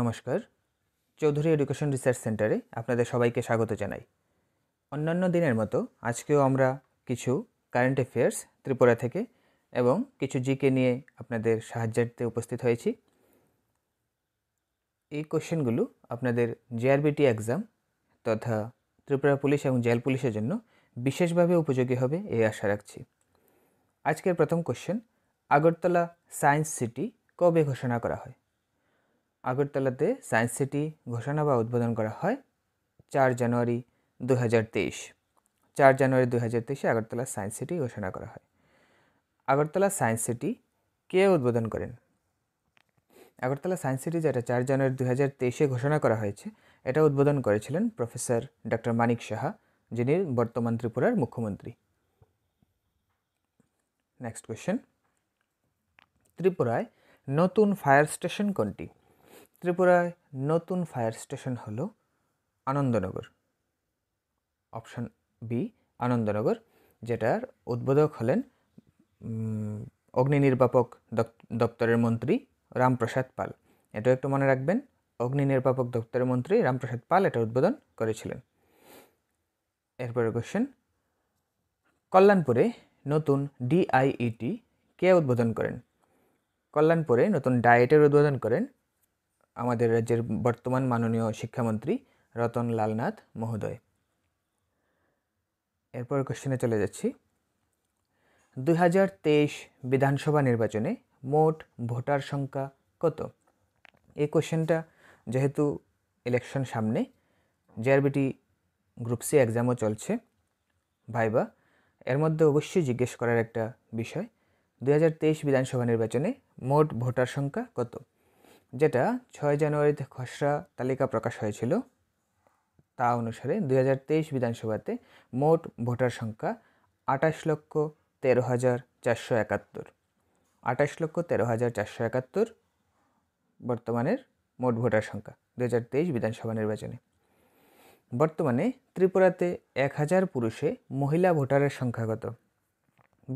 নমস্কার Chowdhury education research সেন্টারে আপনাদের সবাইকে স্বাগত জানাই অন্যান্য দিনের মতো আজকেও আমরা কিছু কারেন্ট অ্যাফেয়ার্স ত্রিপুরা থেকে এবং কিছু জিকে নিয়ে আপনাদের সাহায্যার্থে উপস্থিত হয়েছি এই কোশ্চেনগুলো আপনাদের জেআরবিটি এক্সাম তথা ত্রিপুরা পুলিশ এবং জেল পুলিশের জন্য বিশেষভাবে উপযোগী হবে এই আশা রাখছি আজকের প্রথম কোশ্চেন আগরতলা সায়েন্স সিটি কবে ঘোষণা করা হয় আগরতলাতে সায়েন্স সিটি ঘোষণা বা উদ্বোধন করা হয় চার জানুয়ারি দু হাজার তেইশ চার জানুয়ারি দু হাজার তেইশে আগরতলা সায়েন্স সিটি ঘোষণা করা হয় আগরতলা সায়েন্স সিটি কে উদ্বোধন করেন আগরতলা সায়েন্স সিটি যেটা চার জানুয়ারি দু হাজার তেইশে ঘোষণা করা হয়েছে এটা উদ্বোধন করেছিলেন প্রফেসর ডক্টর মানিক সাহা যিনি বর্তমান ত্রিপুরার মুখ্যমন্ত্রী নেক্সট কোয়েশ্চেন ত্রিপুরায় নতুন ফায়ার স্টেশন কোনটি ত্রিপুরায় নতুন ফায়ার স্টেশন হল আনন্দনগর অপশন বি আনন্দনগর যেটার উদ্বোধক হলেন অগ্নি নির্বাপক দপ্তরের মন্ত্রী রামপ্রসাদ পাল এটাও একটু মনে রাখবেন অগ্নি নির্বাপক দপ্তরের মন্ত্রী রামপ্রসাদ পাল এটা উদ্বোধন করেছিলেন এরপরে কোশ্চেন কল্যাণপুরে নতুন ডিআইইটি কে উদ্বোধন করেন কল্যাণপুরে নতুন ডায়েটের উদ্বোধন করেন আমাদের রাজ্যের বর্তমান মাননীয় শিক্ষামন্ত্রী রতন লালনাথ মহোদয় এরপর কোশ্চেনে চলে যাচ্ছি দুই হাজার তেইশ বিধানসভা নির্বাচনে মোট ভোটার সংখ্যা কত এই কোশ্চেনটা যেহেতু ইলেকশন সামনে জেআরবিটি গ্রুপ সি এক্সামও চলছে ভাইবা এর মধ্যে অবশ্যই জিজ্ঞেস করার একটা বিষয় দুই বিধানসভা নির্বাচনে মোট ভোটার সংখ্যা কত যেটা ছয় জানুয়ারিতে খসড়া তালিকা প্রকাশ হয়েছিল তা অনুসারে দুই বিধানসভাতে মোট ভোটার সংখ্যা আটাশ লক্ষ তেরো হাজার চারশো একাত্তর আটাশ লক্ষ তেরো হাজার চারশো একাত্তর বর্তমানের মোট ভোটার সংখ্যা দু হাজার তেইশ বিধানসভা নির্বাচনে বর্তমানে ত্রিপুরাতে এক হাজার পুরুষে মহিলা ভোটারের সংখ্যা কত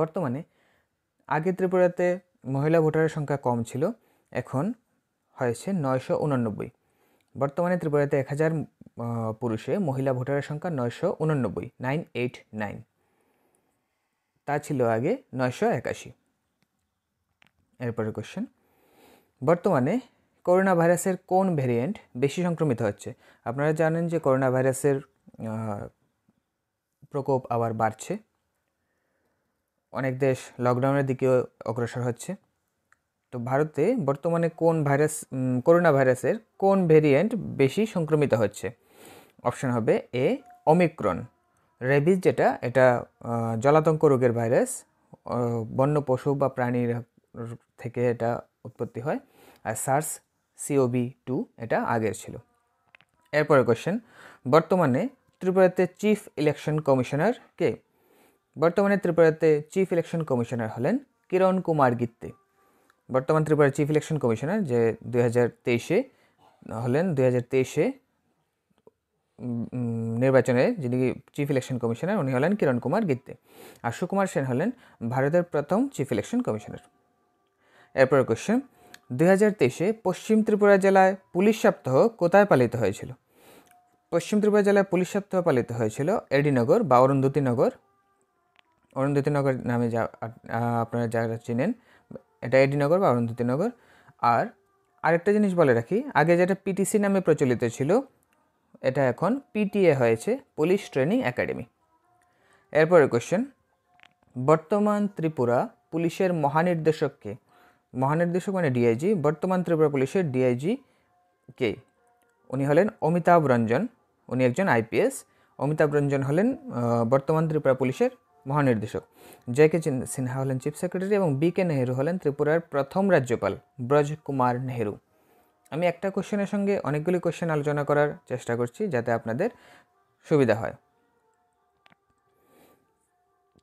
বর্তমানে আগে ত্রিপুরাতে মহিলা ভোটারের সংখ্যা কম ছিল এখন হয়েছে নয়শো উনানব্বই বর্তমানে ত্রিপুরাতে এক হাজার পুরুষে মহিলা ভোটারের সংখ্যা নয়শো উনানব্বই নাইন এইট নাইন তা ছিল আগে নয়শো একাশি এরপরের কোশ্চেন বর্তমানে করোনা ভাইরাসের কোন ভ্যারিয়েন্ট বেশি সংক্রমিত হচ্ছে আপনারা জানেন যে করোনা ভাইরাসের প্রকোপ আবার বাড়ছে অনেক দেশ লকডাউনের দিকেও অগ্রসর হচ্ছে তো ভারতে বর্তমানে কোন ভাইরাস করোনা ভাইরাসের কোন ভেরিয়েন্ট বেশি সংক্রমিত হচ্ছে অপশন হবে এ অমিক্রন রেবিস যেটা এটা জলাতঙ্ক রোগের ভাইরাস বন্য পশু বা প্রাণীর থেকে এটা উৎপত্তি হয় আর সার্স সিওবি টু এটা আগের ছিল এরপরে কোশ্চেন বর্তমানে ত্রিপুরাতে চিফ ইলেকশন কমিশনার কে বর্তমানে ত্রিপুরাতে চিফ ইলেকশন কমিশনার হলেন কিরণ কুমার গিত্তে বর্তমান ত্রিপুরা চিফ ইলেকশন কমিশনার যে দুই হাজার তেইশে হলেন দুই হাজার তেইশে নির্বাচনে যিনি চিফ ইলেকশন কমিশনার উনি হলেন কিরণ কুমার গিত্তে আর সুকুমার সেন হলেন ভারতের প্রথম চিফ ইলেকশন কমিশনার এরপর কোশ্চেন দুই হাজার তেইশে পশ্চিম ত্রিপুরা জেলায় পুলিশ সপ্তাহ কোথায় পালিত হয়েছিল পশ্চিম ত্রিপুরা জেলায় পুলিশ সপ্তাহ পালিত হয়েছিল এডিনগর বা অরুন্ধতিনগর অরুন্ধতিনগর নামে যা আপনারা যারা চেনেন এটা এডি নগর বা নগর আর আরেকটা জিনিস বলে রাখি আগে যেটা পিটিসি নামে প্রচলিত ছিল এটা এখন পিটিএ হয়েছে পুলিশ ট্রেনিং একাডেমি এরপরে কোয়েশ্চেন বর্তমান ত্রিপুরা পুলিশের মহানির্দেশককে মহানির্দেশক মানে ডিআইজি বর্তমান ত্রিপুরা পুলিশের ডিআইজি কে উনি হলেন অমিতাভ রঞ্জন উনি একজন আইপিএস অমিতাভ রঞ্জন হলেন বর্তমান ত্রিপুরা পুলিশের মহানির্দেশক জে কে সিনহা হলেন চিফ সেক্রেটারি এবং বি কে নেহেরু হলেন ত্রিপুরার প্রথম রাজ্যপাল ব্রজ কুমার নেহেরু আমি একটা কোশ্চেনের সঙ্গে অনেকগুলি কোশ্চেন আলোচনা করার চেষ্টা করছি যাতে আপনাদের সুবিধা হয়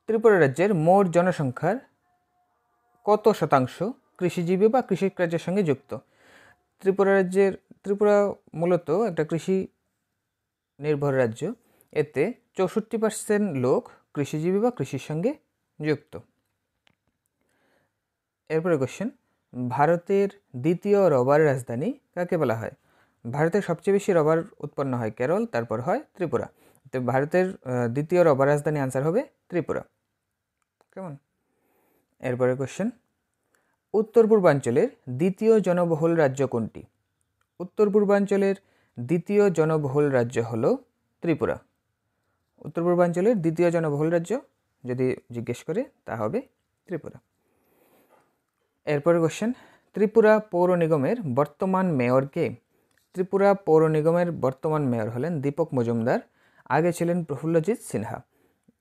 ত্রিপুরা রাজ্যের মোট জনসংখ্যার কত শতাংশ কৃষিজীবী বা কৃষিকার্যের সঙ্গে যুক্ত ত্রিপুরা রাজ্যের ত্রিপুরা মূলত একটা কৃষি নির্ভর রাজ্য এতে চৌষট্টি পার্সেন্ট লোক কৃষিজীবী বা কৃষির সঙ্গে যুক্ত এরপরে কোশ্চেন ভারতের দ্বিতীয় রবার রাজধানী কাকে বলা হয় ভারতের সবচেয়ে বেশি রবার উৎপন্ন হয় কেরল তারপর হয় ত্রিপুরা তো ভারতের দ্বিতীয় রবার রাজধানী আনসার হবে ত্রিপুরা কেমন এরপরে কোশ্চেন উত্তর পূর্বাঞ্চলের দ্বিতীয় জনবহুল রাজ্য কোনটি উত্তর পূর্বাঞ্চলের দ্বিতীয় জনবহুল রাজ্য হল ত্রিপুরা উত্তর পূর্বাঞ্চলের দ্বিতীয় জনবহুল রাজ্য যদি জিজ্ঞেস করে তা হবে ত্রিপুরা এরপর কোশ্চেন ত্রিপুরা পৌর নিগমের বর্তমান মেয়রকে ত্রিপুরা পৌর নিগমের বর্তমান মেয়র হলেন দীপক মজুমদার আগে ছিলেন প্রফুল্লজিৎ সিনহা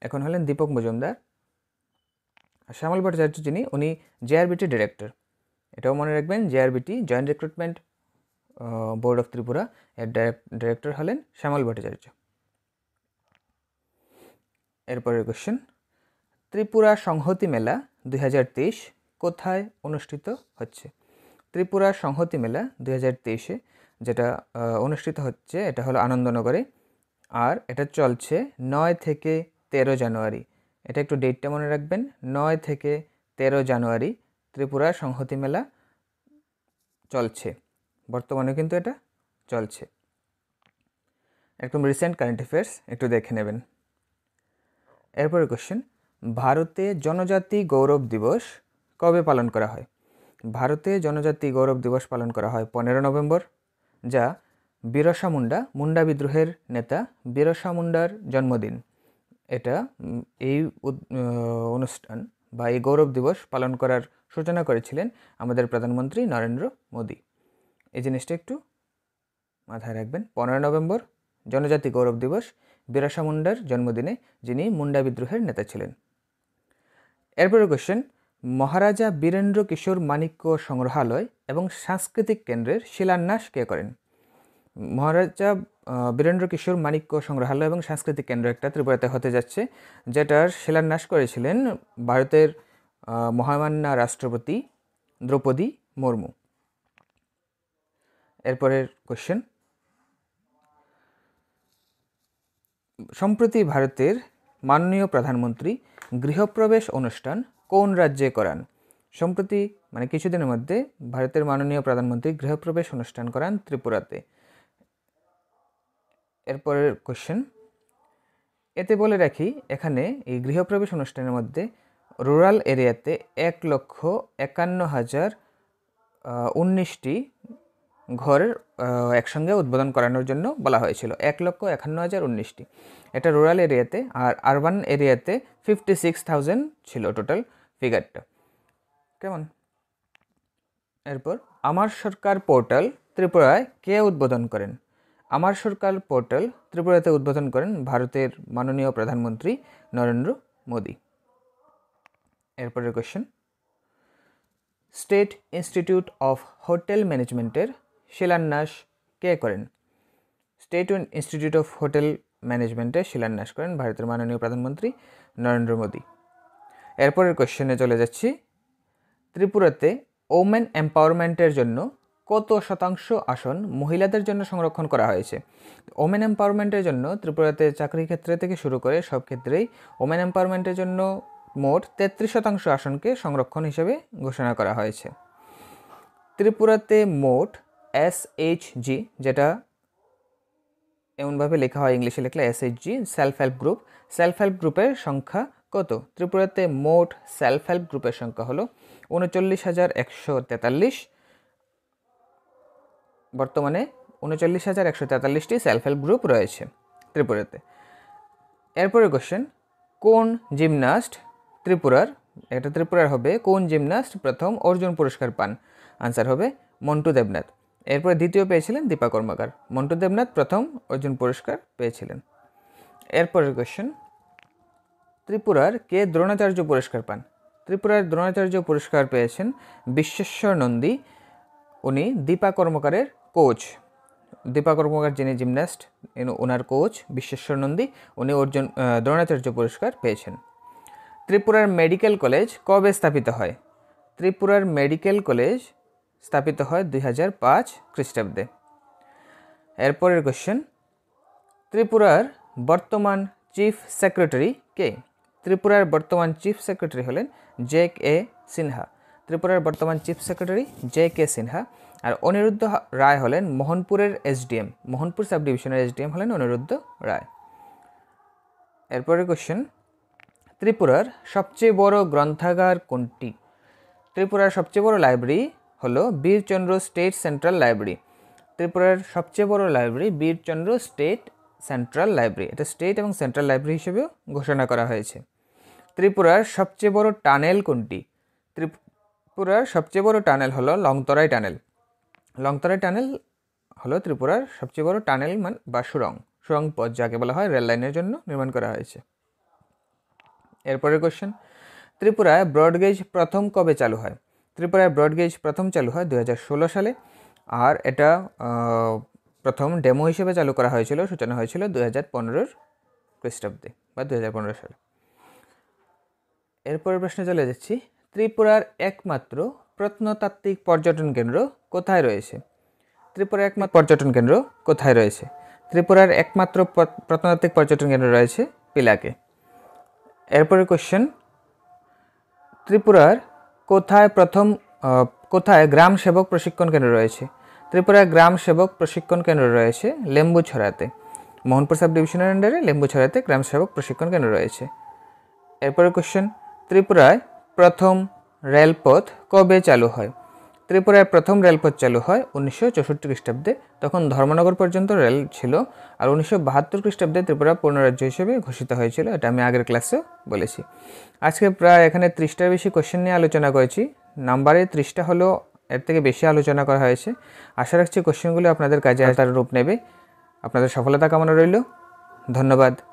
এখন হলেন দীপক মজুমদার শ্যামল ভট্টাচার্য যিনি উনি জেআরবিটি ডিরেক্টর এটাও মনে রাখবেন JRBT joint recruitment board of Tripura এর ডিরেক্টর হলেন শ্যামল ভট্টাচার্য এরপরের কোশ্চেন ত্রিপুরা সংহতি মেলা দুই কোথায় অনুষ্ঠিত হচ্ছে ত্রিপুরা সংহতি মেলা দুই যেটা অনুষ্ঠিত হচ্ছে এটা হলো আনন্দনগরে আর এটা চলছে নয় থেকে তেরো জানুয়ারি এটা একটু ডেটটা মনে রাখবেন নয় থেকে তেরো জানুয়ারি ত্রিপুরা সংহতি মেলা চলছে বর্তমানে কিন্তু এটা চলছে একদম রিসেন্ট কারেন্ট অ্যাফেয়ার্স একটু দেখে নেবেন এরপরে কোশ্চেন ভারতে জনজাতি গৌরব দিবস কবে পালন করা হয় ভারতে জনজাতি গৌরব দিবস পালন করা হয় পনেরো নভেম্বর যা বিরসা মুন্ডা মুন্ডা বিদ্রোহের নেতা বিরসা মুন্ডার জন্মদিন এটা এই অনুষ্ঠান বা এই গৌরব দিবস পালন করার সূচনা করেছিলেন আমাদের প্রধানমন্ত্রী নরেন্দ্র মোদী এই জিনিসটা একটু মাথায় রাখবেন পনেরো নভেম্বর জনজাতি গৌরব দিবস বিরাসা মুন্ডার জন্মদিনে যিনি মুন্ডা বিদ্রোহের নেতা ছিলেন এরপরে কোয়েশ্চেন মহারাজা বীরেন্দ্র কিশোর মাণিক্য সংগ্রহালয় এবং সাংস্কৃতিক কেন্দ্রের শিলান্যাস কে করেন মহারাজা বীরেন্দ্র কিশোর মাণিক্য সংগ্রহালয় এবং সাংস্কৃতিক কেন্দ্র একটা ত্রিপুরাতে হতে যাচ্ছে যেটার শিলান্যাস করেছিলেন ভারতের মহামান্যা রাষ্ট্রপতি দ্রৌপদী মুর্মু এরপরের কোশ্চেন সম্প্রতি ভারতের মাননীয় প্রধানমন্ত্রী গৃহপ্রবেশ অনুষ্ঠান কোন রাজ্যে করান সম্প্রতি মানে কিছুদিনের মধ্যে ভারতের মাননীয় প্রধানমন্ত্রী গৃহপ্রবেশ অনুষ্ঠান করান ত্রিপুরাতে এরপরের কোশ্চেন এতে বলে রাখি এখানে এই গৃহপ্রবেশ অনুষ্ঠানের মধ্যে রুরাল এরিয়াতে এক লক্ষ একান্ন হাজার উনিশটি ঘরের একসঙ্গে উদ্বোধন করানোর জন্য বলা হয়েছিল এক লক্ষ একান্ন হাজার উনিশটি এটা রুরাল এরিয়াতে আর আরবান এরিয়াতে ফিফটি সিক্স থাউজেন্ড ছিল টোটাল ফিগারটা কেমন এরপর আমার সরকার পোর্টাল ত্রিপুরায় কে উদ্বোধন করেন আমার সরকার পোর্টাল ত্রিপুরাতে উদ্বোধন করেন ভারতের মাননীয় প্রধানমন্ত্রী নরেন্দ্র মোদী এরপরের question state institute of hotel ম্যানেজমেন্টের শিলান্যাস কে করেন স্টেট ইনস্টিটিউট অফ হোটেল ম্যানেজমেন্টে শিলান্যাস করেন ভারতের মাননীয় প্রধানমন্ত্রী নরেন্দ্র মোদী এরপরের কোশ্চেনে চলে যাচ্ছি ত্রিপুরাতে ওমেন এম্পাওয়ারমেন্টের জন্য কত শতাংশ আসন মহিলাদের জন্য সংরক্ষণ করা হয়েছে ওমেন এম্পাওয়ারমেন্টের জন্য ত্রিপুরাতে চাকরি ক্ষেত্রে থেকে শুরু করে সব ক্ষেত্রেই ওমেন এম্পাওয়ারমেন্টের জন্য মোট তেত্রিশ শতাংশ আসনকে সংরক্ষণ হিসেবে ঘোষণা করা হয়েছে ত্রিপুরাতে মোট এস এইচ জি যেটা এমনভাবে লেখা হয় ইংলিশে লিখলে S H G self help group self help গ্রুপের সংখ্যা কত ত্রিপুরাতে মোট সেলফ হেল্প গ্রুপের সংখ্যা হলো উনচল্লিশ হাজার একশো তেতাল্লিশ বর্তমানে উনচল্লিশ হাজার একশো তেতাল্লিশটি সেলফ হেল্প গ্রুপ রয়েছে ত্রিপুরাতে এরপরে কোশ্চেন কোন জিমনাস্ট ত্রিপুরার এটা ত্রিপুরার হবে কোন জিমনাস্ট প্রথম অর্জুন পুরস্কার পান আনসার হবে মন্টু দেবনাথ এরপরে দ্বিতীয় পেয়েছিলেন দীপা কর্মকার মন্টু দেবনাথ প্রথম অর্জুন পুরস্কার পেয়েছিলেন এরপরের কোয়েশ্চেন ত্রিপুরার কে দ্রোণাচার্য পুরস্কার পান ত্রিপুরার দ্রোণাচার্য পুরস্কার পেয়েছেন বিশ্বেশ্বর নন্দী উনি দীপা কর্মকারের কোচ দীপা কর্মকার যিনি জিমন্যাস্ট ওনার কোচ বিশ্বেশ্বর নন্দী উনি অর্জুন দ্রোণাচার্য পুরস্কার পেয়েছেন ত্রিপুরার মেডিকেল কলেজ কবে স্থাপিত হয় ত্রিপুরার মেডিকেল কলেজ স্থাপিত হয় দুই হাজার পাঁচ খ্রিস্টাব্দে এরপরের কোশ্চেন ত্রিপুরার বর্তমান চিফ সেক্রেটারি কে ত্রিপুরার বর্তমান চিফ সেক্রেটারি হলেন জে কে সিনহা ত্রিপুরার বর্তমান chief secretary J K Sinha আর অনিরুদ্ধ রায় হলেন মোহনপুরের এসডিএম মোহনপুর সাব ডিভিশনের এসডিএম হলেন অনিরুদ্ধ রায় এরপরের কোশ্চেন ত্রিপুরার সবচেয়ে বড় গ্রন্থাগার কোনটি ত্রিপুরার সবচেয়ে বড় লাইব্রেরি হলো বীরচন্দ্র স্টেট সেন্ট্রাল লাইব্রেরি ত্রিপুরার সবচেয়ে বড় library Birchandra state central library এটা স্টেট এবং সেন্ট্রাল লাইব্রেরি হিসেবেও ঘোষণা করা হয়েছে ত্রিপুরার সবচেয়ে বড় টানেল কোনটি ত্রিপুরার সবচেয়ে বড় টানেল হলো লংতরাই টানেল লংতরাই টানেল হলো ত্রিপুরার সবচেয়ে বড় টানেল মান বা সুরং সুরং পথ যাকে বলা হয় রেল লাইনের জন্য নির্মাণ করা হয়েছে এরপরের কোশ্চেন ত্রিপুরায় ব্রডগেজ প্রথম কবে চালু হয় ত্রিপুরায় ব্রডগেজ প্রথম চালু হয় দু সালে আর এটা প্রথম ডেমো হিসেবে চালু করা হয়েছিল সূচনা হয়েছিল দু হাজার পনেরোর খ্রিস্টাব্দে বা দু হাজার পনেরো সালে এরপরের প্রশ্নে চলে যাচ্ছি ত্রিপুরার একমাত্র প্রত্নতাত্ত্বিক পর্যটন কেন্দ্র কোথায় রয়েছে ত্রিপুরার একমাত্র পর্যটন কেন্দ্র কোথায় রয়েছে ত্রিপুরার একমাত্র প্রত্নতাত্ত্বিক পর্যটন কেন্দ্র রয়েছে পিলাকে এরপরের কোশ্চেন ত্রিপুরার কোথায় প্রথম কোথায় গ্রাম সেবক প্রশিক্ষণ কেন্দ্র রয়েছে ত্রিপুরায় গ্রাম সেবক প্রশিক্ষণ কেন্দ্র রয়েছে লেম্বু ছড়াতে মোহনপুর সাব ডিভিশনের আন্ডারে লেম্বু ছড়াতে গ্রাম সেবক প্রশিক্ষণ কেন্দ্র রয়েছে এরপরে কোশ্চেন ত্রিপুরায় প্রথম রেলপথ কবে চালু হয় ত্রিপুরায় প্রথম রেলপথ চালু হয় উনিশশো চৌষট্টি খ্রিস্টাব্দে তখন ধর্মনগর পর্যন্ত রেল ছিল আর উনিশশো বাহাত্তর খ্রিস্টাব্দে ত্রিপুরা রাজ্য হিসেবে ঘোষিত হয়েছিল এটা আমি আগের ক্লাসেও বলেছি আজকে প্রায় এখানে ত্রিশটার বেশি কোশ্চেন নিয়ে আলোচনা করেছি নাম্বারে ত্রিশটা হলো এর থেকে বেশি আলোচনা করা হয়েছে আশা রাখছি কোশ্চেনগুলো আপনাদের কাজে তার রূপ নেবে আপনাদের সফলতা কামনা রইল ধন্যবাদ